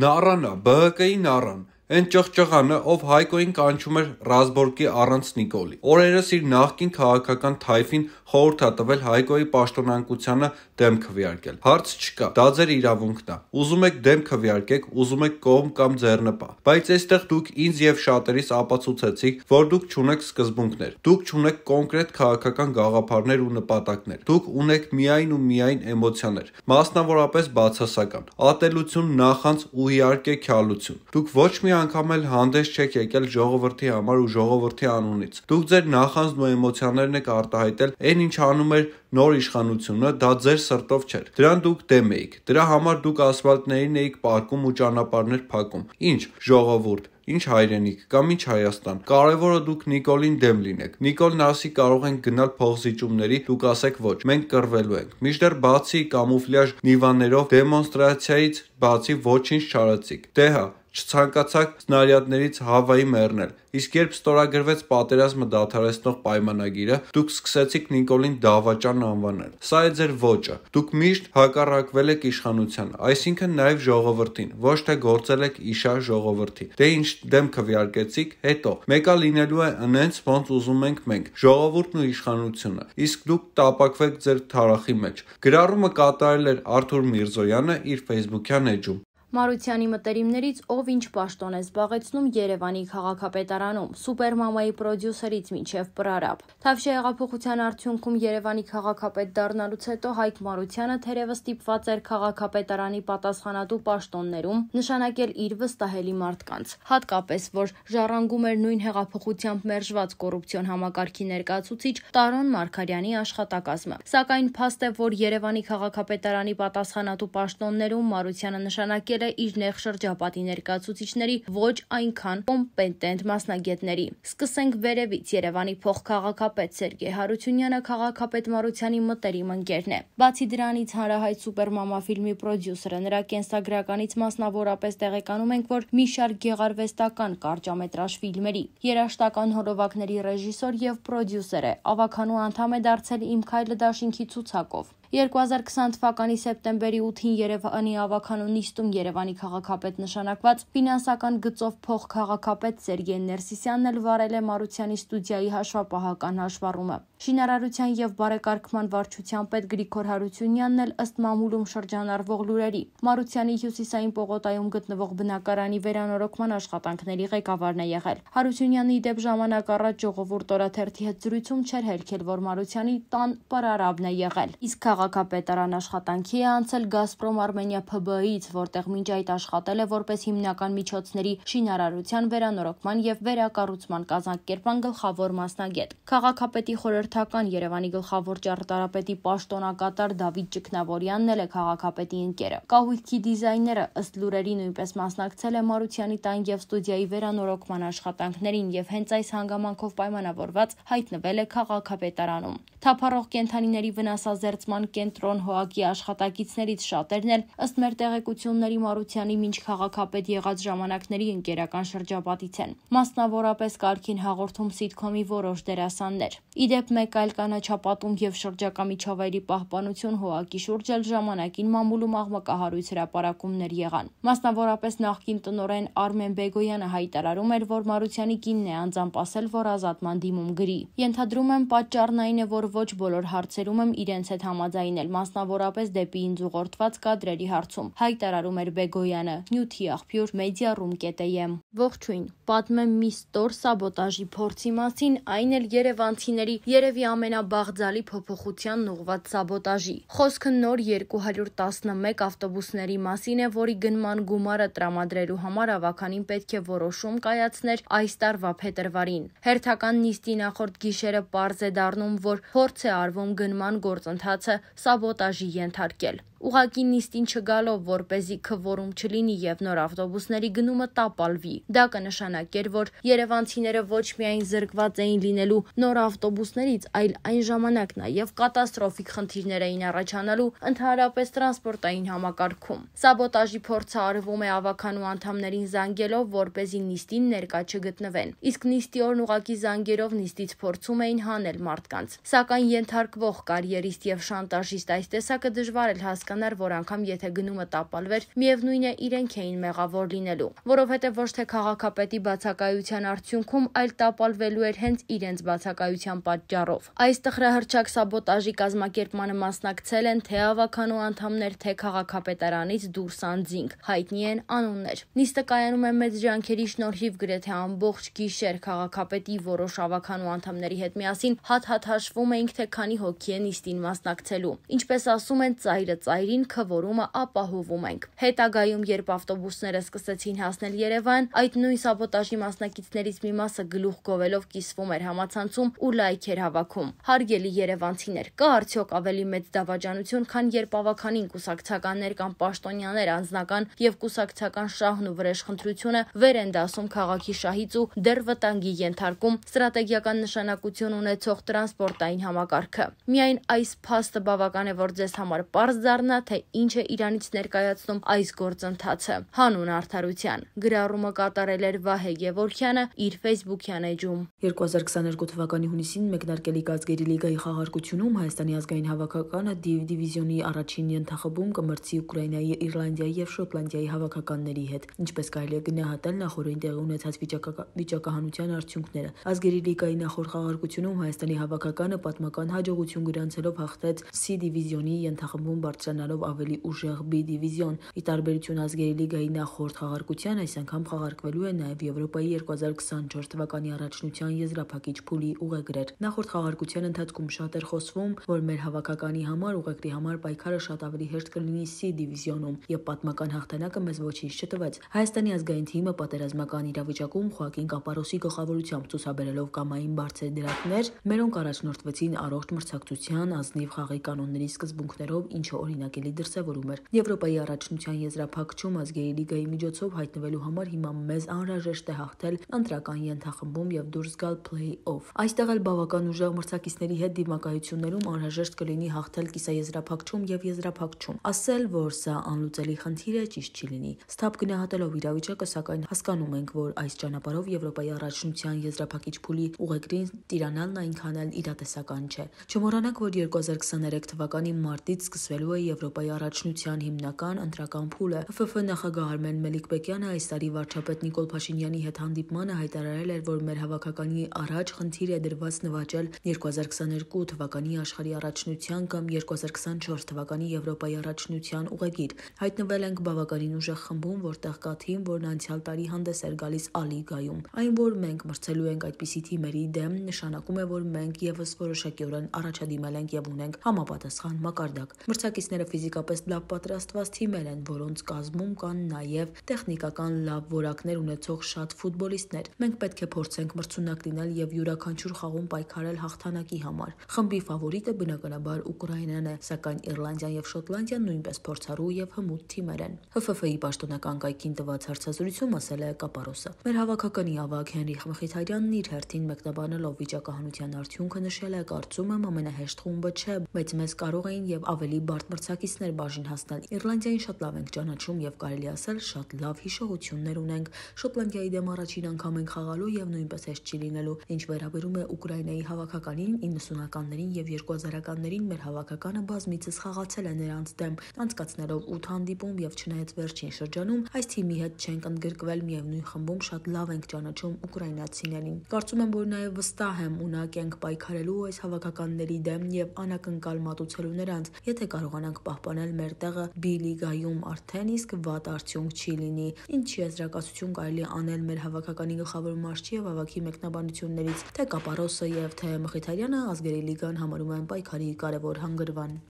Նառան է, ԲՀԿ-ի նառան։ Էն ճղճղանը, ով Հայկոին կանչում էր Ռազբորգի առանց Նիկոլի։ Օրերս իր նախկին քաղաքական թայֆին խորհուրդ է տվել Հայկոյի պաշտոնանկությանը դեմ քվեարկել։ Հարց չկա, դա ձեր իրավունքն է։ Ուզում եք դեմ քվեարկեք, ուզում եք կողմ կամ ձեռնպա։ Բայց այստեղ դուք ինձ եւ շատերիս ապացուցեցիք, որ դուք ճունեք սկզբունքներ։ Դուք ճունեք կոնկրետ քաղաքական գաղափարներ ու նպատակներ։ Դուք ունեք միայն ու միայն էմոցիաներ, մասնավորապես բացասական։ Ատելություն, նախանց ու իհարկե քյալություն։ Դուք ոչ մի անգամ էլ հանդես չեք եկել ժողովրդի համար ու ժողովրդի անունից։ Դուք ձեր նախանձն ու էմոցիաներն եք արտահայտել, այն ինչ անում էր նոր իշխանությունը, դա ձեր սրտով չէր։ Դրան դուք դեմ էիք։ Դրա համար դուք ասֆալտներին էիք պարկում ու ճանապարհներ փակում։ Ինչ ժողովուրդ ինչ հայրենիք կամ ինչ Հայաստան։ Կարևորը դուք Նիկոլին դեմ լինեք։ Նիկոլն ասի կարող ենք գնալ փողզիջումների, դուք ասեք ոչ, մենք կռվելու ենք։ Միջդեռ բացի կամուֆլյաժ նիվաներով դեմոնստրացիայից բացի ոչինչ չարացիք։ Դե հա, չցանկացաք սնարյադներից Հավայի մեռնել։ Իսկ երբ ստորագրվեց պատերազմը դադարեցնող պայմանագիրը, դուք սկսեցիք Նիկոլին դավաճան անվանել։ Սա է ձեր ոճը։ Դուք միշտ հակառակվել եք իշխանության, այսինքն նաև ժողովրդին, ոչ թե գործել եք իշա ժողովրդի։ Դե ինչ դեմ քվյարկեցիք, հետո մեկը լինելու է ընենց ոնց ուզում ենք մենք, ժողովուրդն ու իշխանությունը։ Իսկ դուք տապակվեք ձեր թարախի մեջ։ Գրառումը կատարել էր Արթուր Միրզոյանը իր Facebook-յան էջում։ Մարությանի մտերիմներից ով ինչ պաշտոն է զբաղեցնում Երևանի քաղաքապետարանում, Սուպերմամայի պրոդյուսերից մինչև պրարապ։ Թավշյա հեղափոխության արդյունքում Երևանի քաղաքապետ դառնալուց հետո Հայկ Մարությանը թերևս ստիպված էր քաղաքապետարանի պատասխանատու պաշտոններում նշանակել իր վստահելի մարդկանց, հատկապես որ ժառանգում էր նույն հեղափոխությամբ մերժված կոռուպցիոն համակարգի ներկայացուցիչ Տարոն Մարկարյանի աշխատակազմը։ Սակայն փաստ է, որ Երևանի քաղաքապետարանի պատասխանատու պաշտոններում Մարությանը նշանակել ընտրել է իր նեղ շրջապատի ներկայացուցիչների ոչ այնքան կոմպետենտ մասնագետների։ Սկսենք վերևից Երևանի փոխքաղաքապետ Սերգեյ Հարությունյանը քաղաքապետ Մարությանի մտերիմ ընկերն է։ Բացի դրանից հանրահայտ սուպերմամա ֆիլմի պրոդյուսերը նրա կենսագրականից մասնավորապես տեղեկանում ենք, որ մի շարք գեղարվեստական կարճամետրաժ ֆիլմերի, երաժշտական հոլովակների ռեժիսոր եւ պրոդյուսեր է, ավականու անդամ է դարձել Իմ քայլը դաշինքի ցուցակով։ 2020 թվականի սեպտեմբերի 8-ին Երևանի ավականոն նիստում Երևանի քաղաքապետ նշանակված ֆինանսական գծով փոխ քաղաքապետ Սերգեյ Ներսիսյանն էլ վարել է Մարությանի ստուդիայի հաշվապահական հաշվառումը շինարարության եւ բարեկարգման վարչության պետ Գրիգոր Հարությունյանն էլ ըստ մամուլում շրջանառվող լուրերի Մարությանի հյուսիսային Պողոտայում գտնվող բնակարանի վերանորոգման աշխատանքների ղեկավարն է եղել։ Հարությունյանի դեպ ժամանակ առաջ ժողովուրդ օրաթերթի հետ զրույցում չէր հերքել, որ Մարությանի տան պարարավն է եղել։ Իսկ քաղաքապետարան աշխատանքի է անցել Գազպրոմ Արմենիա ՓԲ-ից, որտեղ մինչ այդ աշխատել է որպես հիմնական միջոցների շինարարության վերանորոգման եւ վերակառուցման կազմակերպման գլխավոր մասնագետ։ Քաղաքապետի խորհրդ կրթական Երևանի գլխավոր ճարտարապետի պաշտոնակատար Դավիթ Ճգնավորյանն էլ է քաղաքապետի ընկերը։ Կահույքի դիզայները ըստ լուրերի նույնպես մասնակցել է Մարությանի տան եւ ստուդիայի վերանորոգման աշխատանքներին եւ հենց այս հանգամանքով պայմանավորված հայտնվել է քաղաքապետարանում։ Թափառող կենթանիների վնասազերծման կենտրոն ՀՕԱԿ-ի աշխատակիցներից շատերն էլ ըստ մեր տեղեկությունների Մարությանի ոչ քաղաքապետ եղած ժամանակների ընկերական շրջապատից են։ Մասնավորապես Կարքին հաղորդում սիտկոմի որոշ դերասաններ։ Իդեպ մեկ այլ կանաչապատում եւ շրջակա միջավայրի պահպանություն ՀՕԱԿ-ի շուրջ էլ ժամանակին մամուլում աղմկահարույց հրապարակումներ եղան։ Մասնավորապես նախկին տնորեն Արմեն Բեգոյանը հայտարարում էր, որ Մարությանի կինն է անձամբ ասել, որ ազատման դիմում գրի։ Ենթադրում եմ պատճառն այն է, որ ոչ բոլոր հարցերում եմ իրենց հետ համաձայնել, մասնավորապես դեպի ինձ ուղղորդված կադրերի հարցում։ Հայտարարում էր Բեգոյանը։ Նյութի աղբյուր media.rum.am Ողջույն։ Պատմեմ մի ստոր սաբոտաժի փորձի մասին, այն էլ Երևանցիների երևի Կիևի ամենաբաղձալի փոփոխությանն ուղված սաբոտաժի։ Խոսքը նոր 211 ավտոբուսների մասին է, որի գնման գումարը տրամադրելու համար ավականին պետք է որոշում կայացներ այս տարվա փետրվարին։ Հերթական նիստի նախորդ գիշերը պարզ է դառնում, որ փորձ է արվում գնման գործընթացը սաբոտաժի ենթարկել ուղակի նիստին չգալով, որ เป զի քվորում չլինի եւ նոր ավտոբուսների գնումը տապալվի։ Դա կնշանակեր, որ Երևանցիները ոչ միայն զրկված էին լինելու նոր ավտոբուսներից, այլ այն ժամանակ նաեւ կատաստրոֆիկ խնդիրներ էին առաջանալու ընդհանրապես տրանսպորտային համակարգում։ Սաբոտաժի փորձը արվում է ավականու անդամներին զանգելով, որ เป զի նիստին ներկա չգտնվեն։ Իսկ նիստի օրն ուղակի զանգերով նիստից փորձում էին հանել մարդկանց։ Սակայն ենթարկվող կարիերիստ եւ շանտաժիստ այս տեսակը դժվար էլ հասկանալ տներ, որ անգամ եթե գնումը տապալվեր, միևնույն է իրենք էին մեղավոր լինելու, որովհետև ոչ թե քաղաքապետի բացակայության արդյունքում, այլ տապալվելու էր հենց իրենց բացակայության պատճառով։ Այս տխրահրճակ սաբոտաժի կազմակերպմանը մասնակցել են թե ավականու անդամներ, թե քաղաքապետարանից դուրս անձինք, հայտնի են անուններ։ Նիստը կայանում է մեծ ջանքերի շնորհիվ գրեթե ամբողջ գիշեր քաղաքապետի որոշ ավականու անդամների հետ միասին հատ-հատ հաշվում էինք, թե քանի հոգի են նիստին մասնակցելու։ Ինչպես ասում են, ծայրը ծայր վայրին քվորումը ապահովում ենք։ Հետագայում, երբ ավտոբուսները սկսեցին հասնել Երևան, այդ նույն սաբոտաժի մասնակիցներից մի մասը գլուխ գովելով կիսվում էր համացանցում ու լայք էր հավաքում։ Հարգելի երևանցիներ, կա արդյոք ավելի մեծ դավաճանություն, քան երբ ավականին կուսակցականներ կամ պաշտոնյաներ անձնական եւ կուսակցական շահն ու վրեժխնդրությունը վեր են դասում քաղաքի շահից ու դեռ վտանգի ենթարկում ստրատեգիական նշանակություն ունեցող տրանսպորտային համակարգը։ Միայն այս փաստը բավական է, որ ձեզ համար པարզ դառնա, գիտնա, թե ինչ է Իրանից ներկայացնում այս գործընթացը։ Հանուն Արթարության գրառումը կատարել էր Վահե Գևորքյանը իր Facebook-յան էջում։ 2022 թվականի հունիսին մեկնարկելի Գազգերի լիգայի խաղարկությունում Հայաստանի ազգային հավաքականը Div Division-ի առաջին ենթախմբում կմրցի Ուկրաինայի, Իռլանդիայի եւ Շոտլանդիայի հավաքականների հետ, ինչպես կարելի է գնահատել նախորդին տեղի ունեցած վիճակահանության արդյունքները։ Ազգերի լիգայի նախորդ խաղարկությունում Հայաստանի հավաքականը պատմական հաջողություն գրանցելով հաղթեց C Division-ի ենթախմբում բարձրանալու ունենալով ավելի ուժեղ B դիվիզիոն։ Ի տարբերություն ազգերի լիգայի նախորդ խաղարկության այս անգամ խաղարկվելու է նաև Եվրոպայի 2024 թվականի առաջնության եզրափակիչ փուլի ուղեգրեր։ Նախորդ խաղարկության ընթացքում շատ էր խոսվում, որ մեր հավաքականի համար ուղեգրի համար պայքարը շատ ավելի հեշտ կլինի C դիվիզիոնում, եւ պատմական հաղթանակը մեզ ոչինչ չտվեց։ Հայաստանի ազգային թիմը պատերազմական իրավիճակում Խոակին Կապարոսի գլխավորությամբ ցուսաբերելով կամային բարձր դրակներ, մերոնք առաջնորդվեցին առողջ մրցակցության ազնիվ խաղի կանոնների սկզբունքներով, ինչը օրինակ նշանակելի դրսևորում էր։ Եվրոպայի առաջնության եզրափակչում ազգերի լիգայի միջոցով հայտնվելու համար հիմա մեզ անհրաժեշտ է հաղթել ընտրական ենթախմբում եւ դուրս գալ play-off։ Այստեղ էլ բավական ուժեղ մրցակիցների հետ դիմակայություններում անհրաժեշտ կլինի հաղթել կիսաեզրափակչում եւ եզրափակչում։ Ասել, որ սա անլուծելի խնդիր է, ճիշտ չի լինի։ Ստապ գնահատելով իրավիճակը, սակայն հասկանում ենք, որ այս ճանապարհով Եվրոպայի առաջնության եզրափակիչ փուլի ուղեգրին տիրանալն այնքան էլ իրատեսական չէ։ Չմոռանանք, որ 2023 թվականի մարտից սկսվելու է Եվրոպայի առաջնության հիմնական ընտրական փուլը։ ՀՖՖ նախագահ Արմեն Մելիքբեկյանը այս տարի վարչապետ Նիկոլ Փաշինյանի հետ հանդիպմանը հայտարարել էր, որ մեր հավաքականի առաջ խնդիր է դրված նվաճել 2022 թվականի աշխարհի առաջնության կամ 2024 թվականի Եվրոպայի առաջնության ուղեգիր։ Հայտնվել ենք բավականին ուժեղ խմբում, որտեղ կա թիմ, որն անցյալ տարի հանդես էր գալիս Ալիգայում։ Այն, որ մենք մրցելու ենք այդպիսի թիմերի դեմ, նշանակում է, որ մենք եւս որոշակիորեն առաջադիմել ենք եւ ունենք համապատասխան մակարդակ։ Մրցակիցները ընկերությունները ֆիզիկապես լավ պատրաստված թիմեր են, որոնց կազմում կան նաև տեխնիկական լավ որակներ ունեցող շատ ֆուտբոլիստներ։ Մենք պետք է փորձենք մրցունակ լինել եւ յուրաքանչյուր խաղում պայքարել հաղթանակի համար։ Խմբի ֆավորիտը բնականաբար Ուկրաինան է, սակայն Իռլանդիան եւ Շոտլանդիան նույնպես փորձառու եւ հմուտ թիմեր են։ ՀՖՖ-ի պաշտոնական կայքին տված հարցազրույցում ասել է Կապարոսը. Մեր հավաքականի ավագ Հենրիխ Մխիթարյանն իր հերթին մեկնաբանելով վիճակահանության արդյունքը նշել է, կարծում եմ ամենահեշտ խումբը չէ, բայց մեզ կարող էին եւ ավելի բարդ մրցակ մրցակիցներ բաժին հասնել։ Իռլանդիային շատ լավ ենք ճանաչում եւ կարելի ասել շատ լավ հիշողություններ ունենք։ Շոտլանդիայի դեմ առաջին անգամ ենք խաղալու եւ նույնպես հեշտ չի լինելու։ Ինչ վերաբերում է Ուկրաինայի հավաքականին 90-ականներին եւ 2000-ականներին մեր հավաքականը բազմիցս խաղացել է նրանց դեմ, անցկացնելով 8 հանդիպում եւ չնայած վերջին շրջանում այս թիմի հետ չենք ընդգրկվել միևնույն խմբում շատ լավ ենք ճանաչում ուկրաինացիներին։ Կարծում եմ, որ նաեւ վստահ եմ ունակ ենք պայքարելու այս հավաքականների դեմ եւ անակնկալ մատուցելու նրանց, եթե կարողանանք պահպանել մեր տեղը B-լիգայում արդեն իսկ վատ արդյունք չի լինի։ Ինչի եզրակացություն կարելի անել մեր հավաքականի գլխավոր մարզչի եւ հավաքի մեկնաբանություններից, թե Կապարոսը եւ թե Մխիթարյանը ազգերի լիգան համարում են պայքարի կարևոր հանգրվան։